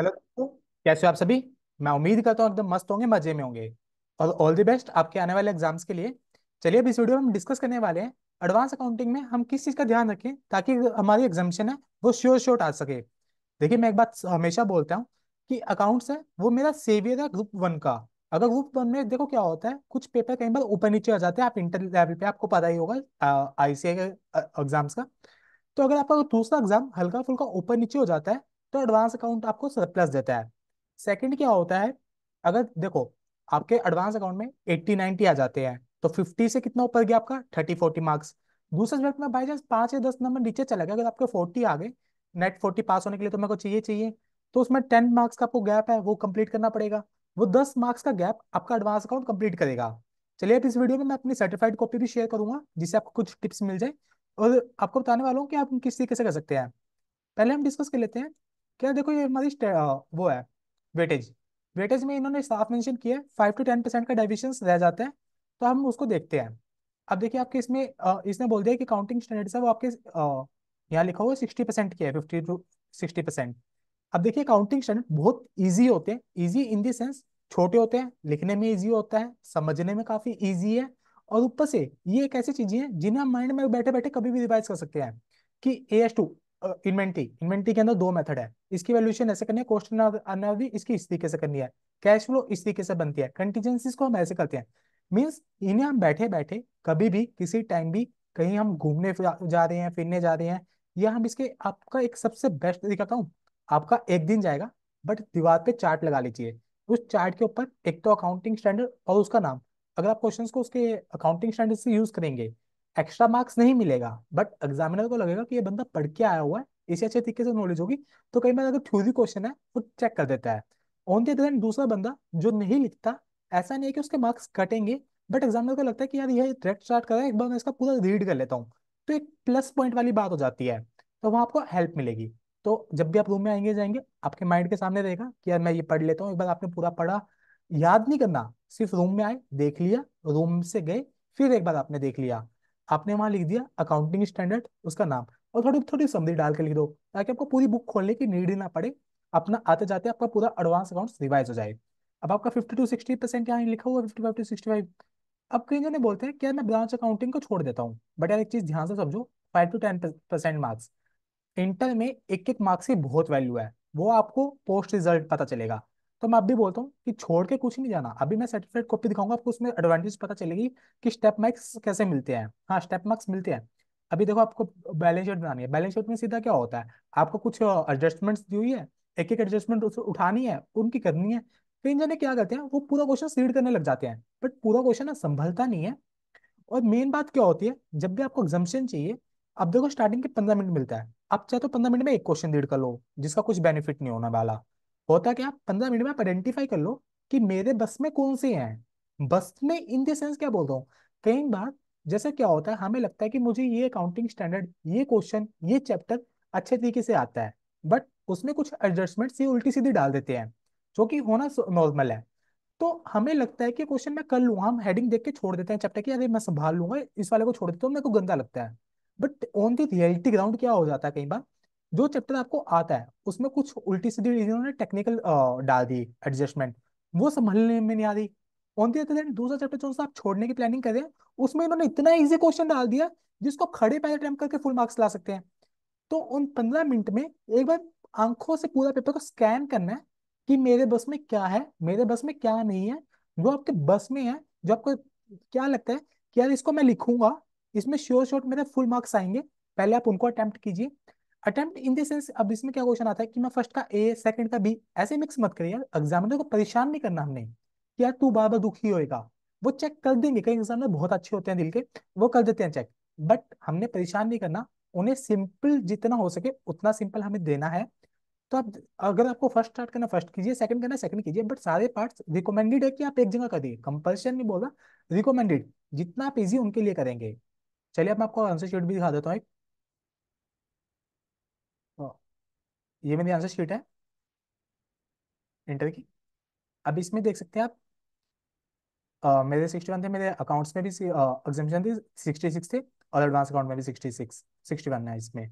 hello दोस्तों कैसे हो आप सभी मैं उम्मीद करता हूँ एकदम मस्त होंगे मजे में होंगे और ऑल द बेस्ट आपके आने वाले एग्जाम्स के लिए चलिए अब इस वीडियो में हम डिस्कस करने वाले हैं एडवांस अकाउंटिंग में हम किस चीज़ का ध्यान रखें ताकि हमारी एग्जामेशन है वो श्योर श्योर आ सके देखिए मैं एक बात हमेशा बोलता हूँ कि अकाउंट्स है वो मेरा सेवियर है ग्रुप वन का अगर ग्रुप वन में देखो क्या होता है कुछ पेपर कई बार ऊपर नीचे आ जाते हैं आप इंटर लेवल पे आपको पता ही होगा आईसीआई के एग्जाम्स का तो अगर आपका दूसरा एग्जाम हल्का फुल्का ऊपर नीचे हो जाता है तो एडवांस अकाउंट आपको सरप्लस देता है सेकंड क्या होता है अगर देखो आपके एडवांस अकाउंट में एट्टी नाइन्टी आ जाते हैं तो फिफ्टी से कितना ऊपर गया आपका थर्टी फोर्टी मार्क्स दूसरे सब्जेक्ट में बाई चांस पांच या दस नंबर नीचे चला गया अगर आपके फोर्टी आ गए नेट फोर्टी पास होने के लिए तो मेरे को चाहिए चाहिए तो उसमें टेन मार्क्स का आपको गैप है वो कम्प्लीट करना पड़ेगा वो दस मार्क्स का गैप आपका एडवांस अकाउंट कम्प्लीट करेगा चलिए अब इस वीडियो में मैं अपनी सर्टिफाइड कॉपी भी शेयर करूंगा जिससे आपको कुछ टिप्स मिल जाए और आपको बताने वाला हूँ कि आप किस तरीके से कर सकते हैं पहले हम डिस्कस कर लेते हैं क्या देखो ये हमारी वो है वेटेज वेटेज में इन्होंने साफ मेंशन किया है फाइव टू टेन परसेंट का डेविएशन रह जाते हैं तो हम उसको देखते हैं अब देखिए आपके इसमें इसने बोल दिया कि काउंटिंग स्टैंडर्ड्स है वो आपके यहाँ लिखा हुआ सिक्सटी परसेंट की है फिफ्टी टू सिक्सटी परसेंट अब देखिए काउंटिंग स्टैंडर्ड बहुत ईजी होते हैं ईजी इन द सेंस छोटे होते हैं लिखने में ईजी होता है समझने में काफी ईजी है और ऊपर से ये एक ऐसी चीजें हैं जिन्हें हम माइंड में बैठे बैठे कभी भी रिवाइज कर सकते हैं कि A S two inventory inventory के अंदर दो मेथड है इसकी वैल्यूएशन ऐसे करनी है कॉस्ट अनावधि इसकी इस तरीके से करनी है कैश फ्लो इस तरीके से बनती है कंटीजेंसीज को हम ऐसे करते हैं मीन्स इन्हें हम बैठे बैठे कभी भी किसी टाइम भी कहीं हम घूमने जा रहे हैं फिरने जा रहे हैं या हम इसके आपका एक सबसे बेस्ट तरीका कहूँ आपका एक दिन जाएगा बट दीवार पे चार्ट लगा लीजिए उस चार्ट के ऊपर एक तो अकाउंटिंग स्टैंडर्ड और उसका नाम अगर आप क्वेश्चन को उसके अकाउंटिंग स्टैंडर्ड से यूज करेंगे एक्स्ट्रा मार्क्स नहीं मिलेगा बट एग्जामिनर को लगेगा कि ये बंदा पढ़ के आया हुआ है इसे अच्छे तरीके से नॉलेज होगी तो कई बार अगर थ्यूरी क्वेश्चन है वो चेक कर देता है ऑन दी अदर दूसरा बंदा जो नहीं लिखता ऐसा नहीं है कि उसके मार्क्स कटेंगे बट एग्जामिनर को लगता है कि यार ये डायरेक्ट स्टार्ट कर रहा है एक बार मैं इसका पूरा रीड कर लेता हूँ तो एक प्लस पॉइंट वाली बात हो जाती है तो वहाँ आपको हेल्प मिलेगी तो जब भी आप रूम में आएंगे जाएंगे आपके माइंड के सामने रहेगा कि यार मैं ये पढ़ लेता हूँ एक बार आपने पूरा पढ़ा याद नहीं करना सिर्फ रूम में आए देख लिया रूम से गए फिर एक बार आपने देख लिया आपने वहां लिख दिया अकाउंटिंग स्टैंडर्ड उसका नाम और थोड़ी थोड़ी समझी डाल के लिख दो ताकि आपको पूरी बुक खोलने की नीड ना पड़े अपना आते जाते आपका पूरा एडवांस अकाउंट रिवाइज हो जाए अब आपका फिफ्टी टू सिक्सटी परसेंट यहाँ लिखा हुआ फिफ्टी टू सिक्सटी फाइव अब कई जो बोलते हैं क्या मैं ब्रांच अकाउंटिंग को छोड़ देता हूँ बट यार एक चीज ध्यान से समझो five to ten percent marks inter में एक एक मार्क्स की बहुत वैल्यू है वो आपको पोस्ट रिजल्ट पता चलेगा तो मैं अभी बोलता हूँ कि छोड़ के कुछ नहीं जाना अभी मैं सर्टिफिकेट कॉपी दिखाऊंगा आपको उसमें एडवांटेज पता चलेगी कि स्टेप मार्क्स कैसे मिलते हैं हाँ स्टेप मार्क्स मिलते हैं अभी देखो आपको बैलेंस शीट बनानी है बैलेंस शीट में सीधा क्या होता है आपको कुछ एडजस्टमेंट्स दी हुई है एक एक एडजस्टमेंट उठानी है उनकी करनी है कई तो जने क्या करते हैं वो पूरा क्वेश्चन सीड करने लग जाते हैं बट पूरा क्वेश्चन ना संभलता नहीं है और मेन बात क्या होती है जब भी आपको एग्जामेशन चाहिए अब देखो स्टार्टिंग के पंद्रह मिनट मिलता है आप चाहे तो पंद्रह मिनट में एक क्वेश्चन रीड कर लो जिसका कुछ बेनिफिट नहीं होने वाला होता क्या पंद्रह मिनट में आप आइडेंटिफाई कर लो कि मेरे बस में कौन से हैं बस में इन देंस क्या बोल रहा हूँ कई बार जैसे क्या होता है हमें लगता है कि मुझे ये अकाउंटिंग स्टैंडर्ड ये क्वेश्चन ये चैप्टर अच्छे तरीके से आता है बट उसमें कुछ एडजस्टमेंट्स ये उल्टी सीधी डाल देते हैं जो कि होना नॉर्मल है तो हमें लगता है कि क्वेश्चन मैं कर लूँगा हम हेडिंग देख के छोड़ देते हैं चैप्टर की अरे मैं संभाल लूंगा इस वाले को छोड़ देता हूँ मेरे को गंदा लगता है but on the reality ground क्या हो जाता है कई बार जो चैप्टर आपको आता है उसमें कुछ उल्टी सीधी इन्होंने टेक्निकल डाल दी एडजस्टमेंट वो संभालने में नहीं आ रही ऑन दी अदर दूसरा चैप्टर जो आप छोड़ने की प्लानिंग कर रहे हैं उसमें इन्होंने इतना इजी क्वेश्चन डाल दिया जिसको खड़े पैर अटेम्प्ट करके फुल मार्क्स ला सकते हैं तो उन पंद्रह मिनट में एक बार आंखों से पूरा पेपर को स्कैन करना है कि मेरे बस में क्या है मेरे बस में क्या नहीं है जो आपके बस में है जो आपको क्या लगता है कि यार इसको मैं लिखूंगा इसमें श्योर शॉट मेरे फुल मार्क्स आएंगे पहले आप उनको अटेम्प्ट कीजिए अटेम्प्ट इन देंस अब इसमें क्या क्वेश्चन आता है कि मैं फर्स्ट का ए सेकंड का बी ऐसे मिक्स मत करिए यार एग्जामिनर को परेशान नहीं करना हमने कि यार तू बार बार दुखी होएगा वो चेक कर देंगे कई एग्जामिनर बहुत अच्छे होते हैं दिल के वो कर देते हैं चेक बट हमने परेशान नहीं करना उन्हें सिंपल जितना हो सके उतना सिंपल हमें देना है तो आप अगर आपको फर्स्ट स्टार्ट करना फर्स्ट कीजिए सेकंड करना सेकंड कीजिए बट सारे पार्ट्स रिकमेंडेड है कि आप एक जगह कर दिए कंपल्सन नहीं बोल रहा रिकमेंडेड जितना आप इजी उनके लिए करेंगे चलिए अब मैं आपको आंसर शीट भी दिखा देता हूँ ये मेरी आंसर शीट है इंटर की अब इसमें देख सकते हैं आप Uh, मेरे सिक्सटी वन थे मेरे अकाउंट्स में भी एग्जामिशन थी सिक्सटी सिक्स थे और एडवांस अकाउंट में भी सिक्सटी सिक्स सिक्सटी वन है इसमें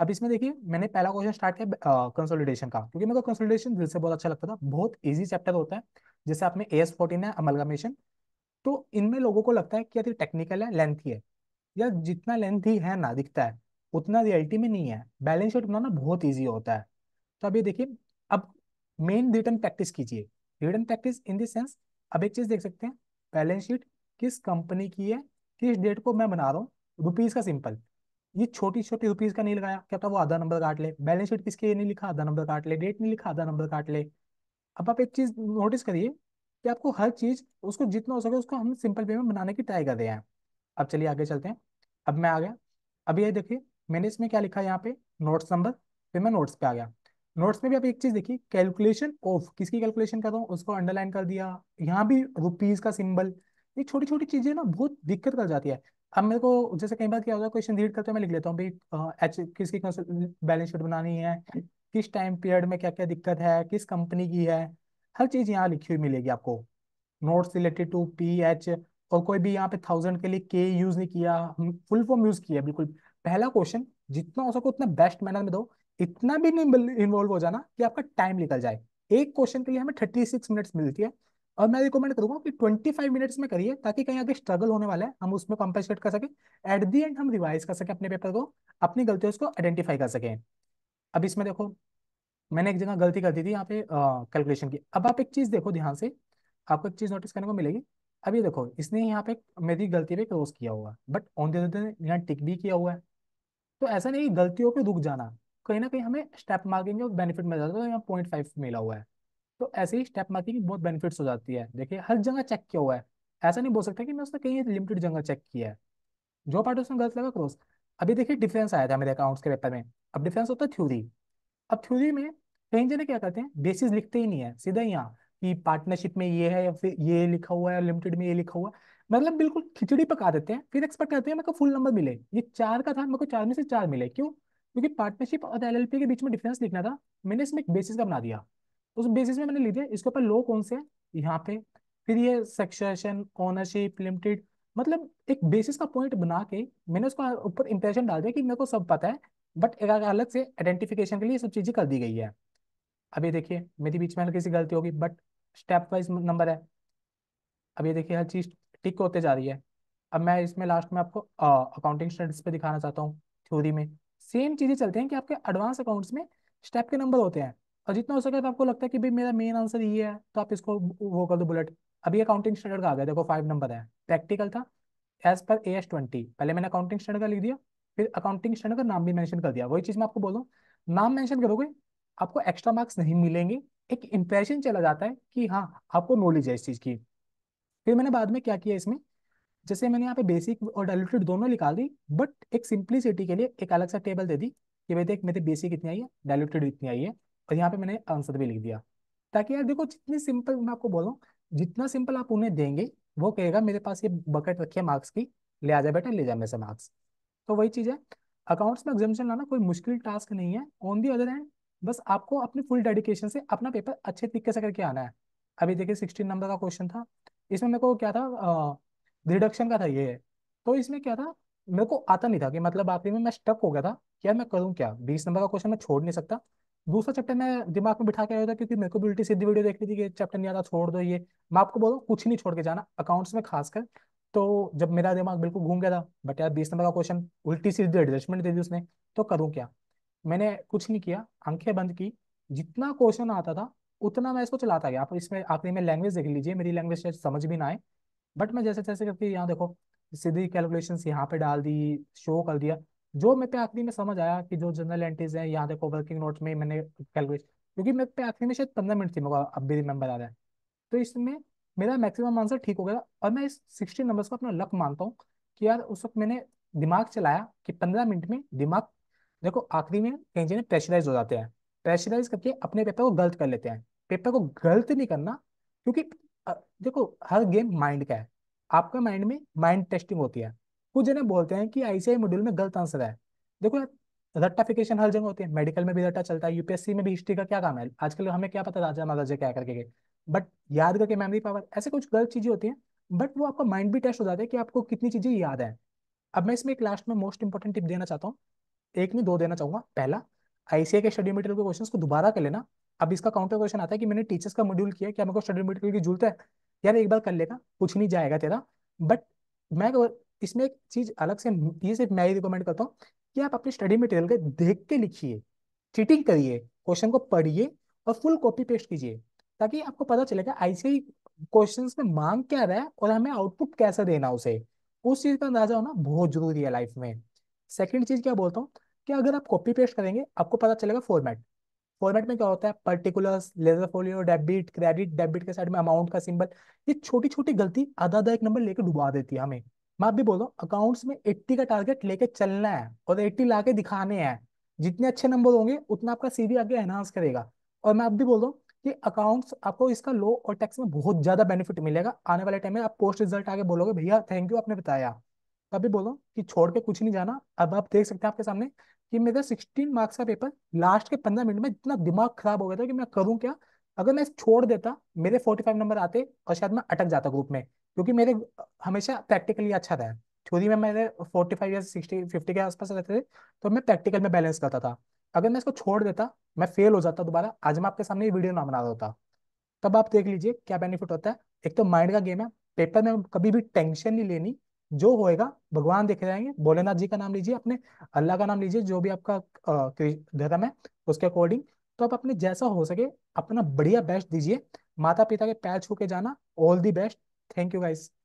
अब इसमें देखिए मैंने पहला क्वेश्चन स्टार्ट किया कंसोलिडेशन uh, का क्योंकि मेरे को कंसोलिडेशन दिल से बहुत अच्छा लगता था बहुत ईजी चैप्टर होता है जैसे आपने ए एस फोर्टीन है अमलगामेशन तो इनमें लोगों को लगता है कि यदि टेक्निकल है लेंथी है या जितना लेंथी है ना दिखता है उतना रियलिटी में नहीं है बैलेंस शीट बनाना बहुत ईजी होता है तो अब ये देखिए अब मेन रिटर्न प्रैक्टिस कीजिए return practice in this sense अब एक चीज देख सकते हैं बैलेंस शीट किस कंपनी की है किस डेट को मैं बना रहा हूँ रुपीज का सिंपल ये छोटी छोटी रुपीज का नहीं लगाया क्या था वो आधा नंबर काट ले बैलेंस शीट किसके नहीं लिखा आधा नंबर काट ले डेट नहीं लिखा आधा नंबर काट ले अब आप एक चीज नोटिस करिए कि आपको हर चीज उसको जितना हो सके उसको हम सिंपल वे में बनाने की ट्राई कर रहे हैं अब चलिए आगे चलते हैं अब मैं आ गया अब ये देखिए मैंने इसमें क्या लिखा यहाँ पे नोट्स नंबर फिर मैं नोट्स पे आ गया नोट्स में भी आप एक चीज देखिए कैलकुलेशन ऑफ किसकी कैलकुलेशन कर रहा हूँ उसको अंडरलाइन कर दिया यहाँ भी रुपीज का सिंबल ये छोटी छोटी चीजें ना बहुत दिक्कत कर जाती है अब मेरे को जैसे कई बार क्या होता है क्वेश्चन रीड करते हुए मैं लिख लेता हूँ भाई एच किसकी बैलेंस शीट बनानी है किस टाइम पीरियड में क्या क्या दिक्कत है किस कंपनी की है हर चीज यहाँ लिखी हुई मिलेगी आपको notes related to P H और कोई भी यहाँ पे थाउजेंड के लिए के यूज नहीं किया फुल फॉर्म यूज किया बिल्कुल पहला क्वेश्चन जितना हो सको उतना बेस्ट मैनर में दो इतना भी नहीं इन्वॉल्व हो जाना कि आपका टाइम निकल जाए एक क्वेश्चन के लिए हमें थर्टी सिक्स मिनट मिलती है और मैं रिकमेंड करूंगा कि ट्वेंटी फाइव मिनट्स में करिए ताकि कहीं आगे स्ट्रगल होने वाला है हम उसमें कॉम्पेसेट कर सके एट दी एंड हम रिवाइज कर सके अपने पेपर को अपनी गलतियों उसको आइडेंटिफाई कर सके अब इसमें देखो मैंने एक जगह गलती कर दी थी यहाँ पे कैलकुलेशन की अब आप एक चीज देखो ध्यान से आपको एक चीज नोटिस करने को मिलेगी अब ये देखो इसने यहाँ पे मेरी गलती पे क्रॉस किया हुआ बट ऑन दिन यहाँ टिक भी किया हुआ है तो ऐसा नहीं गलतियों पे रुक जाना कहीं ना कहीं हमें स्टेप मार्किंग में बेनिफिट मिल जाता है तो यहाँ पॉइंट फाइव मिला हुआ है तो ऐसे ही स्टेप मार्किंग बहुत बेनिफिट्स हो जाती है देखिए हर जगह चेक किया हुआ है ऐसा नहीं बोल सकता कि मैं उसने कहीं लिमिटेड जगह चेक किया है जो पार्ट उसमें गलत लगा क्रॉस अभी देखिए डिफरेंस आया था मेरे अकाउंट्स के पेपर में अब डिफरेंस होता है थ्यूरी अब थ्यूरी में कहीं जने क्या करते हैं बेसिस लिखते ही नहीं है सीधा यहाँ कि पार्टनरशिप में ये है या फिर ये लिखा हुआ है लिमिटेड में ये लिखा हुआ है मतलब बिल्कुल खिचड़ी पका देते हैं फिर एक्सपेक्ट करते हैं मेरे को फुल नंबर मिले ये चार का था मेरे को चार में से चार मिले क्यों क्योंकि पार्टनरशिप और एल के बीच में डिफरेंस लिखना था मैंने इसमें एक बेसिस का बना दिया उस बेसिस में मैंने लिख दिया इसके ऊपर लो कौन से है यहाँ पे फिर ये सक्सेशन ओनरशिप लिमिटेड मतलब एक बेसिस का पॉइंट बना के मैंने उसका ऊपर इंप्रेशन डाल दिया कि मेरे को सब पता है बट एक अलग से आइडेंटिफिकेशन के लिए सब चीज़ें कर दी गई है अभी देखिए मेरे बीच में किसी गलती होगी बट स्टेप वाइज नंबर है अब ये देखिए हर चीज़ टिक होते जा रही है अब मैं इसमें लास्ट में आपको अकाउंटिंग स्टैंड पे दिखाना चाहता हूँ थ्योरी में सेम चीज़ें चलते हैं कि आपके एडवांस अकाउंट्स में स्टेप के नंबर होते हैं और जितना हो सके तो आपको लगता है कि भाई मेरा मेन आंसर ये है तो आप इसको वो कर दो बुलेट अभी अकाउंटिंग स्टैंडर्ड का आ गया देखो फाइव नंबर है प्रैक्टिकल था as per A S twenty पहले मैंने अकाउंटिंग स्टैंडर्ड का लिख दिया फिर अकाउंटिंग स्टैंडर्ड का नाम भी मैंशन कर दिया वही चीज़ मैं आपको बोल नाम मैंशन करोगे आपको एक्स्ट्रा मार्क्स नहीं मिलेंगे एक इंप्रेशन चला जाता है कि हाँ आपको नॉलेज है इस चीज़ की फिर मैंने बाद में क्या किया इसमें जैसे मैंने यहाँ पे बेसिक और डायलूटेड दोनों निकाल दी बट एक सिंप्लिसिटी के लिए एक अलग सा टेबल दे दी कि भाई देख मेरे बेसिक कितनी आई है डायलूटेड कितनी आई है और यहाँ पे मैंने आंसर भी लिख दिया ताकि यार देखो जितनी सिंपल मैं आपको बोल रहा हूँ जितना सिंपल आप उन्हें देंगे वो कहेगा मेरे पास ये बकेट रखी है मार्क्स की ले आ जाए बेटा ले जाए मेरे से मार्क्स तो वही चीज़ है अकाउंट्स में एग्जामेशन लाना कोई मुश्किल टास्क नहीं है ऑन दी अदर हैंड बस आपको अपनी फुल डेडिकेशन से अपना पेपर अच्छे तरीके से करके आना है अभी देखिए सिक्सटीन नंबर का क्वेश्चन था इसमें मेरे को क्या था रिडक्शन का था ये तो इसमें क्या था मेरे को आता नहीं था कि मतलब आखिरी में मैं स्टक हो गया था यार मैं करूँ क्या बीस नंबर का क्वेश्चन मैं छोड़ नहीं सकता दूसरा चैप्टर मैं दिमाग में बिठा के आया था क्योंकि मेरे को भी उल्टी सीधी वीडियो देख थी कि चैप्टर नहीं आता छोड़ दो ये मैं आपको बोलो कुछ नहीं छोड़ के जाना अकाउंट्स में खासकर तो जब मेरा दिमाग बिल्कुल घूम गया था बट यार बीस नंबर का क्वेश्चन उल्टी सीधी एडजस्टमेंट दे दी उसने तो करूँ क्या मैंने कुछ नहीं किया आंखें बंद की जितना क्वेश्चन आता था उतना मैं इसको चलाता गया आप इसमें आखिरी में लैंग्वेज देख लीजिए मेरी लैंग्वेज शायद समझ भी ना आए बट मैं जैसे जैसे करके यहाँ देखो सीधी कैलकुलेशन यहाँ पे डाल दी शो कर दिया जो मेरे पे आखिरी में समझ आया कि जो जनरल एंट्रीज हैं यहाँ देखो वर्किंग नोट्स में मैंने कैलकुलेट क्योंकि मेरे पे आखिरी में शायद पंद्रह मिनट थी मेरे अब भी रिमेंबर आ रहा है तो इसमें मेरा मैक्सिमम आंसर ठीक हो गया और मैं इस सिक्सटी नंबर्स को अपना लक मानता हूँ कि यार उस वक्त मैंने दिमाग चलाया कि पंद्रह मिनट में दिमाग देखो आखिरी में कहीं जी प्रेशराइज हो जाते हैं प्रेशराइज करके अपने पेपर को गलत कर लेते हैं पेपर को गलत नहीं करना क्योंकि देखो हर गेम माइंड का है आपका माइंड में माइंड टेस्टिंग होती है कुछ जने बोलते हैं कि आईसीआई मॉड्यूल में गलत आंसर है देखो रट्टाफिकेशन हर जगह होती है मेडिकल में भी रट्टा चलता है यूपीएससी में भी हिस्ट्री का क्या काम है आजकल हमें क्या पता राजा महाराजा क्या करके गए बट याद करके मेमोरी पावर ऐसे कुछ गलत चीजें होती हैं बट वो आपका माइंड भी टेस्ट हो जाता है कि आपको कितनी चीजें याद है अब मैं इसमें एक लास्ट में मोस्ट इंपॉर्टेंट टिप देना चाहता हूँ एक नहीं दो देना चाहूंगा पहला आईसीआई के स्टडी मटेरियल के क्वेश्चन को दोबारा कर लेना अब इसका काउंटर क्वेश्चन आता है कि मैंने टीचर्स का मॉड्यूल किया क्या मेरे को स्टडी मटेरियल की जरूरत है यार एक बार कर लेगा कुछ नहीं जाएगा तेरा बट मैं इसमें एक चीज अलग से ये सिर्फ मैं ही रिकमेंड करता हूँ कि आप अपने स्टडी मटेरियल के देख के लिखिए चीटिंग करिए क्वेश्चन को पढ़िए और फुल कॉपी पेस्ट कीजिए ताकि आपको पता चलेगा आईसीआई क्वेश्चन में मांग क्या रहा है और हमें आउटपुट कैसा देना उसे उस चीज का अंदाजा होना बहुत जरूरी है लाइफ में सेकेंड चीज क्या बोलता हूँ कि अगर आप कॉपी पेस्ट करेंगे आपको पता चलेगा फॉर्मेट फॉर्मेट में क्या होता है particulars ledger folio debit credit debit के साइड में अमाउंट का सिंबल ये छोटी छोटी गलती आधा आधा एक नंबर लेके डुबा देती है हमें मैं आप भी बोल रहा हूँ अकाउंट्स में एट्टी का टारगेट लेके चलना है और एट्टी ला के दिखाने हैं जितने अच्छे नंबर होंगे उतना आपका सीवी आगे एनहांस करेगा और मैं आप भी बोल रहा हूँ कि अकाउंट्स आपको इसका लो और टैक्स में बहुत ज्यादा बेनिफिट मिलेगा आने वाले टाइम में आप पोस्ट रिजल्ट आगे बोलोगे भैया थैंक यू आपने बताया तभी बोलो कि छोड़ के कुछ नहीं जाना अब आप देख सकते हैं आपके सामने कि मेरा सिक्सटीन मार्क्स का पेपर लास्ट के पंद्रह मिनट में इतना दिमाग खराब हो गया था कि मैं करूँ क्या अगर मैं छोड़ देता मेरे फोर्टी फाइव नंबर आते और शायद मैं अटक जाता ग्रुप में क्योंकि मेरे हमेशा प्रैक्टिकली अच्छा था थ्योरी में मेरे फोर्टी फाइव या सिक्सटी फिफ्टी के आसपास रहते थे तो मैं प्रैक्टिकल में बैलेंस करता था अगर मैं इसको छोड़ देता मैं फेल हो जाता दोबारा आज मैं आपके सामने ये वीडियो ना बना रहा होता तब आप देख लीजिए क्या बेनिफिट होता है एक तो माइंड का गेम है पेपर में कभी भी टेंशन नहीं लेनी जो होएगा भगवान देखे जाएंगे भोलेनाथ जी का नाम लीजिए अपने अल्लाह का नाम लीजिए जो भी आपका धर्म है उसके अकॉर्डिंग तो आप अपने जैसा हो सके अपना बढ़िया बेस्ट दीजिए माता पिता के पैर छू के जाना all the best thank you guys